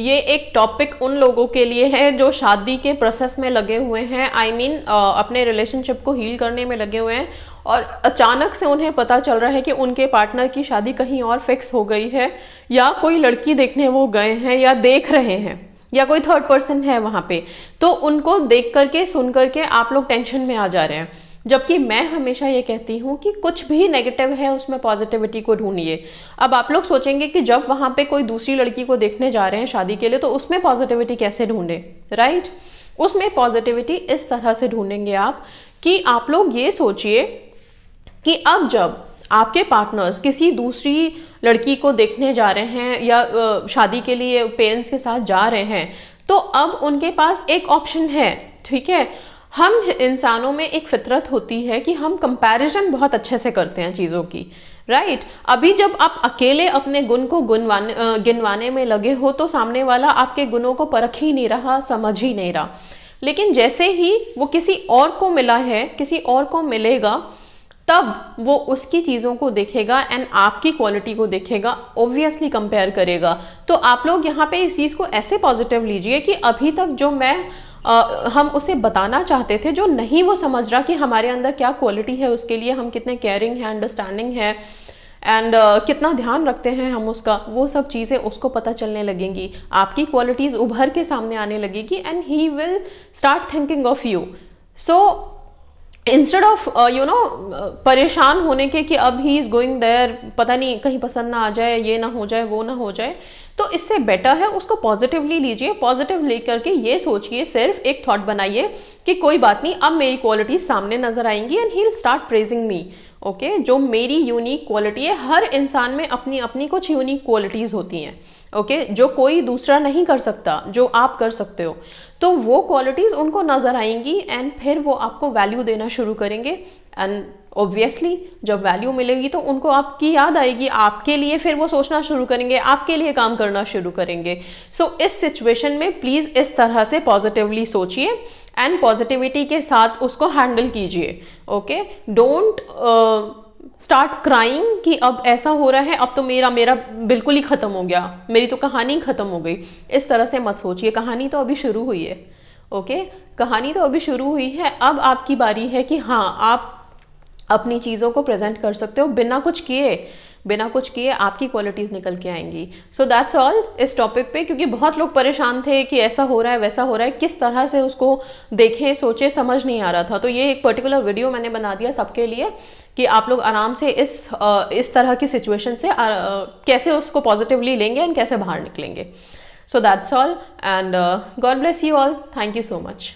ये एक टॉपिक उन लोगों के लिए है जो शादी के प्रोसेस में लगे हुए हैं आई I मीन mean, अपने रिलेशनशिप को हील करने में लगे हुए हैं और अचानक से उन्हें पता चल रहा है कि उनके पार्टनर की शादी कहीं और फिक्स हो गई है या कोई लड़की देखने वो गए हैं या देख रहे हैं या कोई थर्ड पर्सन है वहाँ पे तो उनको देख करके सुन करके आप लोग टेंशन में आ जा रहे हैं जबकि मैं हमेशा ये कहती हूँ कि कुछ भी नेगेटिव है उसमें पॉजिटिविटी को ढूंढिए अब आप लोग सोचेंगे कि जब वहाँ पे कोई दूसरी लड़की को देखने जा रहे हैं शादी के लिए तो उसमें पॉजिटिविटी कैसे ढूंढे राइट उसमें पॉजिटिविटी इस तरह से ढूंढेंगे आप कि आप लोग ये सोचिए कि अब जब आपके पार्टनर्स किसी दूसरी लड़की को देखने जा रहे हैं या शादी के लिए पेरेंट्स के साथ जा रहे हैं तो अब उनके पास एक ऑप्शन है ठीक है हम इंसानों में एक फितरत होती है कि हम कंपैरिजन बहुत अच्छे से करते हैं चीज़ों की राइट right? अभी जब आप अकेले अपने गुण को गुनवाने गिनवाने में लगे हो तो सामने वाला आपके गुणों को परख ही नहीं रहा समझ ही नहीं रहा लेकिन जैसे ही वो किसी और को मिला है किसी और को मिलेगा तब वो उसकी चीज़ों को देखेगा एंड आपकी क्वालिटी को देखेगा ऑब्वियसली कंपेयर करेगा तो आप लोग यहाँ पे इस चीज़ को ऐसे पॉजिटिव लीजिए कि अभी तक जो मैं आ, हम उसे बताना चाहते थे जो नहीं वो समझ रहा कि हमारे अंदर क्या क्वालिटी है उसके लिए हम कितने केयरिंग हैं अंडरस्टैंडिंग है एंड uh, कितना ध्यान रखते हैं हम उसका वो सब चीज़ें उसको पता चलने लगेंगी आपकी क्वालिटीज़ उभर के सामने आने लगेगी and he will start thinking of you so instead of you know परेशान होने के कि अब ही इज़ गोइंग देयर पता नहीं कहीं पसंद ना आ जाए ये ना हो जाए वो ना हो जाए तो इससे बेटर है उसको पॉजिटिवली लीजिए पॉजिटिव लेकर के ये सोचिए सिर्फ एक थॉट बनाइए कि कोई बात नहीं अब मेरी क्वालिटी सामने नजर आएंगी and he start praising me okay जो मेरी यूनिक क्वालिटी है हर इंसान में अपनी अपनी कुछ यूनिक क्वालिटीज़ होती हैं ओके okay, जो कोई दूसरा नहीं कर सकता जो आप कर सकते हो तो वो क्वालिटीज़ उनको नज़र आएंगी एंड फिर वो आपको वैल्यू देना शुरू करेंगे एंड ऑब्वियसली जब वैल्यू मिलेगी तो उनको आपकी याद आएगी आपके लिए फिर वो सोचना शुरू करेंगे आपके लिए काम करना शुरू करेंगे सो so, इस सिचुएशन में प्लीज़ इस तरह से पॉजिटिवली सोचिए एंड पॉजिटिविटी के साथ उसको हैंडल कीजिए ओके डोंट स्टार्ट क्राइंग कि अब ऐसा हो रहा है अब तो मेरा मेरा बिल्कुल ही ख़त्म हो गया मेरी तो कहानी ख़त्म हो गई इस तरह से मत सोचिए कहानी तो अभी शुरू हुई है ओके कहानी तो अभी शुरू हुई है अब आपकी बारी है कि हाँ आप अपनी चीज़ों को प्रेजेंट कर सकते हो बिना कुछ किए बिना कुछ किए आपकी क्वालिटीज़ निकल के आएंगी सो दैट्स ऑल इस टॉपिक पे क्योंकि बहुत लोग परेशान थे कि ऐसा हो रहा है वैसा हो रहा है किस तरह से उसको देखें सोचे समझ नहीं आ रहा था तो ये एक पर्टिकुलर वीडियो मैंने बना दिया सबके लिए कि आप लोग आराम से इस इस तरह की सिचुएशन से कैसे उसको पॉजिटिवली लेंगे एंड कैसे बाहर निकलेंगे so that's all and God bless you all thank you so much